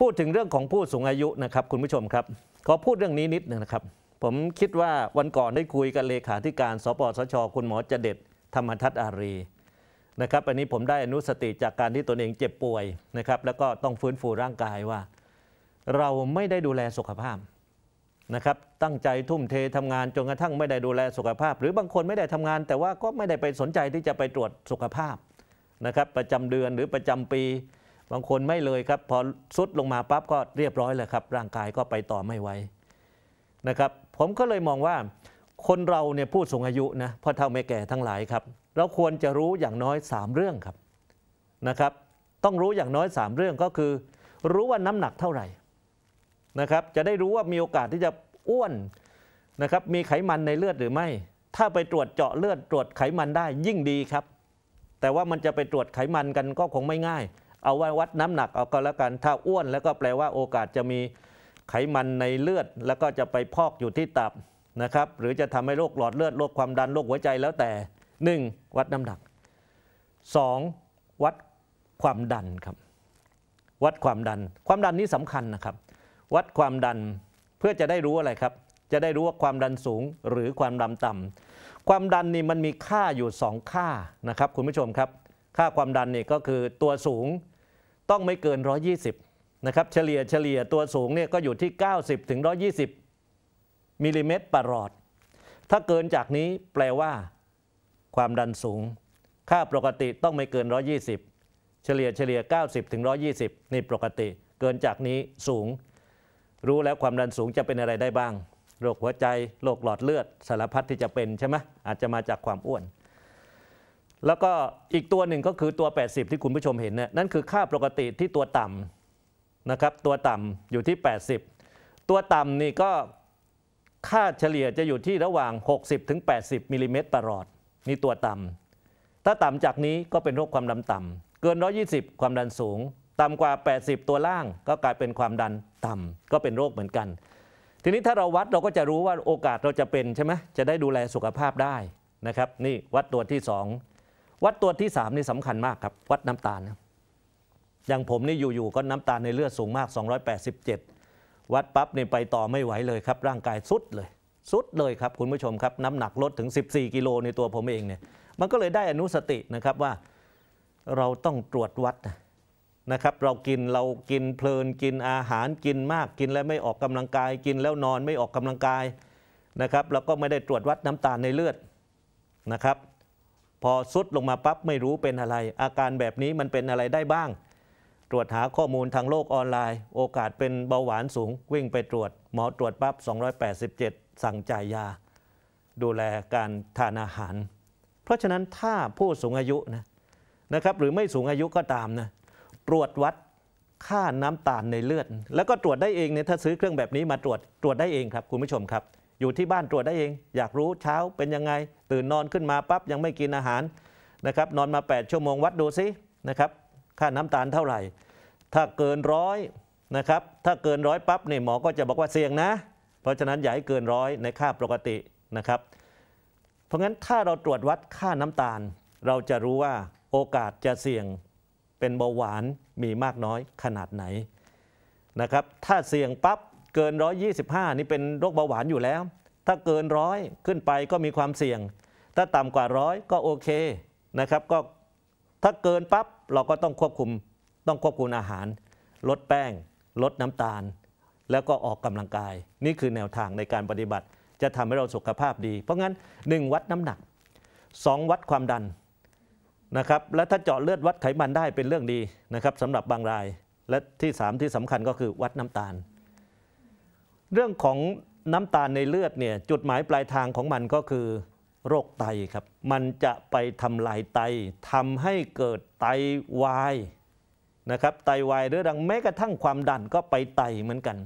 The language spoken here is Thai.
พูดถึงเรื่องของผู้สูงอายุนะครับ คุณผู้ชมครับ ขอพูดเรื่องนี้นิดนึงนะครับ ผมคิดว่าวันก่อนได้คุยกับเลขาธิการสปสช คุณหมอจเด็ดธรรมทัตอารีนะครับอันนี้ผมได้อนุสติจากการที่ตนเองเจ็บป่วยนะครับแล้วก็ต้องฟื้นฟูร่างกายว่า เราไม่ได้ดูแลสุขภาพนะครับตั้งใจทุ่มเททำงาน จนกระทั่งไม่ได้ดูแลสุขภาพ หรือบางคนไม่ได้ทำงานแต่ว่าก็ไม่ได้ไปสนใจที่จะไปตรวจสุขภาพนะครับประจำเดือนหรือประจำปีบางคนไม่เลยครับพอสุดลงมาปั๊บก็เรียบร้อยเลยครับร่างกายก็ไปต่อไม่ไหวนะครับผมก็เลยมองว่า คนเราเนี่ยผู้สูงอายุนะพ่อเฒ่าแม่แก่ทั้งหลายครับ เราควรจะรู้อย่างน้อย 3 เรื่องครับนะครับต้องรู้อย่างน้อย3เรื่องก็คือรู้ว่าน้ำหนักเท่าไหร่นะครับจะได้รู้ว่ามีโอกาสที่จะอ้วนนะครับมีไขมันในเลือดหรือไม่ ถ้าไปตรวจเจาะเลือด ตรวจไขมันได้ยิ่งดีครับ แต่ว่ามันจะไปตรวจไขมันกันก็คงไม่ง่ายเอาไว้วัดน้ำหนักเอาก็แล้วกันถ้าอ้วน แล้วก็แปลว่าโอกาสจะมีไขมันในเลือด แล้วก็จะไปพอกอยู่ที่ตับนะครับ หรือจะทำให้โรคหลอดเลือดโรคความดันโรคหัวใจแล้วแต่ 1. วัดน้ำหนัก 2. วัดความดันครับ วัดความดัน ความดันนี้สำคัญนะครับ วัดความดันเพื่อจะได้รู้อะไรครับ จะได้รู้ว่าความดันสูง หรือความดันต่ำ ความดันนี่มันมีค่าอยู่ 2 ค่านะครับ คุณผู้ชมครับค่าความดันนี่ก็คือตัวสูงต้องไม่เกิน 120นะครับเฉลี่ยเฉลี่ยตัวสูงเนี่ยก็อยู่ที่ 90 ถึง120มิลลิเมตรประหลอด ถ้าเกินจากนี้แปลว่าความดันสูง ค่าปกติต้องไม่เกิน 120 เฉลี่ยเฉลี่ย90ถึง120นี่ปกติ เกินจากนี้สูง รู้แล้วความดันสูงจะเป็นอะไรได้บ้าง โรคหัวใจโรคหลอดเลือดสารพัดที่จะเป็นใช่ไหมอาจจะมาจากความอ้วนแล้วก็อีกตัวหนึ่งก็คือตัว 80 ที่คุณผู้ชมเห็นเนี่ยนั่นคือค่าปกติที่ตัวต่ำนะครับ ตัวต่ำอยู่ที่ 80 ตัวต่ำนี่ก็ค่าเฉลี่ยจะอยู่ที่ระหว่าง 60ถึงมิลิเมตรประหลอดนี่ตัวต่ำถ้าต่ำจากนี้ก็เป็นโรคความดันต่ำเกิน120 ความดันสูงต่ำกว่า 80 ตัวล่างก็กลายเป็นความดันต่ำก็เป็นโรคเหมือนกัน ทีนี้ถ้าเราวัดเราก็จะรู้ว่าโอกาสเราจะเป็นใช่ไหมจะได้ดูแลสุขภาพได้นะครับ นี่วัดตัวที่ 2วัดตัวที่สามนี่สำคัญมากครับ วัดน้ำตาลนะอย่างผมนี่อยู่ๆก็น้ำตาลในเลือดสูงมาก 287 วัดปั๊บนี่ไปต่อไม่ไหวเลยครับ ร่างกายสุดเลย สุดเลยครับ คุณผู้ชมครับน้ำหนักลดถึง 14 กิโลในตัวผมเองเนี่ยมันก็เลยได้อนุสตินะครับว่า เราต้องตรวจวัดนะครับ เรากินเรากินเพลินกินอาหารกินมากกินแล้วไม่ออกกำลังกาย กินแล้วนอนไม่ออกกำลังกายนะครับเราก็ไม่ได้ตรวจวัดน้ำตาลในเลือดนะครับพอสุดลงมาปั๊บไม่รู้เป็นอะไร อาการแบบนี้มันเป็นอะไรได้บ้าง ตรวจหาข้อมูลทางโลกออนไลน์ โอกาสเป็นเบาหวานสูงวิ่งไปตรวจ หมอตรวจปั๊บ287 สั่งจ่ายยา ดูแลการทานอาหาร เพราะฉะนั้นถ้าผู้สูงอายุนะนะครับหรือไม่สูงอายุก็ตามนะตรวจวัดค่าน้ำตาลในเลือด แล้วก็ตรวจได้เองเนี่ยถ้าซื้อเครื่องแบบนี้มาตรวจตรวจได้เองครับ คุณผู้ชมครับอยู่ที่บ้านตรวจได้เอง อยากรู้เช้าเป็นยังไง ตื่นนอนขึ้นมาปั๊บยังไม่กินอาหารนะครับนอนมา 8 ชั่วโมงวัดดูซินะครับค่าน้ำตาลเท่าไหร่ ถ้าเกินร้อยนะครับถ้าเกินร้อยปั๊บเนี่ยหมอก็จะบอกว่าเสี่ยงนะ เพราะฉะนั้นอย่าให้เกินร้อยในค่าปกตินะครับเพราะงั้นถ้าเราตรวจวัดค่าน้ำตาลเราจะรู้ว่าโอกาสจะเสี่ยงเป็นเบาหวานมีมากน้อยขนาดไหนนะครับถ้าเสี่ยงปั๊บเกิน125 นี่เป็นโรคเบาหวานอยู่แล้ว ถ้าเกินร้อยขึ้นไปก็มีความเสี่ยง ถ้าต่ำกว่าร้อยก็โอเคนะครับ ก็ถ้าเกินปั๊บเราก็ต้องควบคุม ต้องควบคุมอาหาร ลดแป้ง ลดน้ำตาล แล้วก็ออกกำลังกาย นี่คือแนวทางในการปฏิบัติ จะทำให้เราสุขภาพดี เพราะงั้น 1 วัดน้ำหนัก 2 วัดความดันนะครับ และถ้าเจาะเลือดวัดไขมันได้เป็นเรื่องดีนะครับสำหรับบางราย และที่ 3 ที่สำคัญก็คือวัดน้ำตาลเรื่องของน้ำตาลในเลือดเนี่ยจุดหมายปลายทางของมันก็คือ โรคไตครับมันจะไปทำลายไตทำให้เกิดไตวายนะครับไตวายเรื่อดังแม้กระทั่งความดันก็ไปไตเหมือนกัน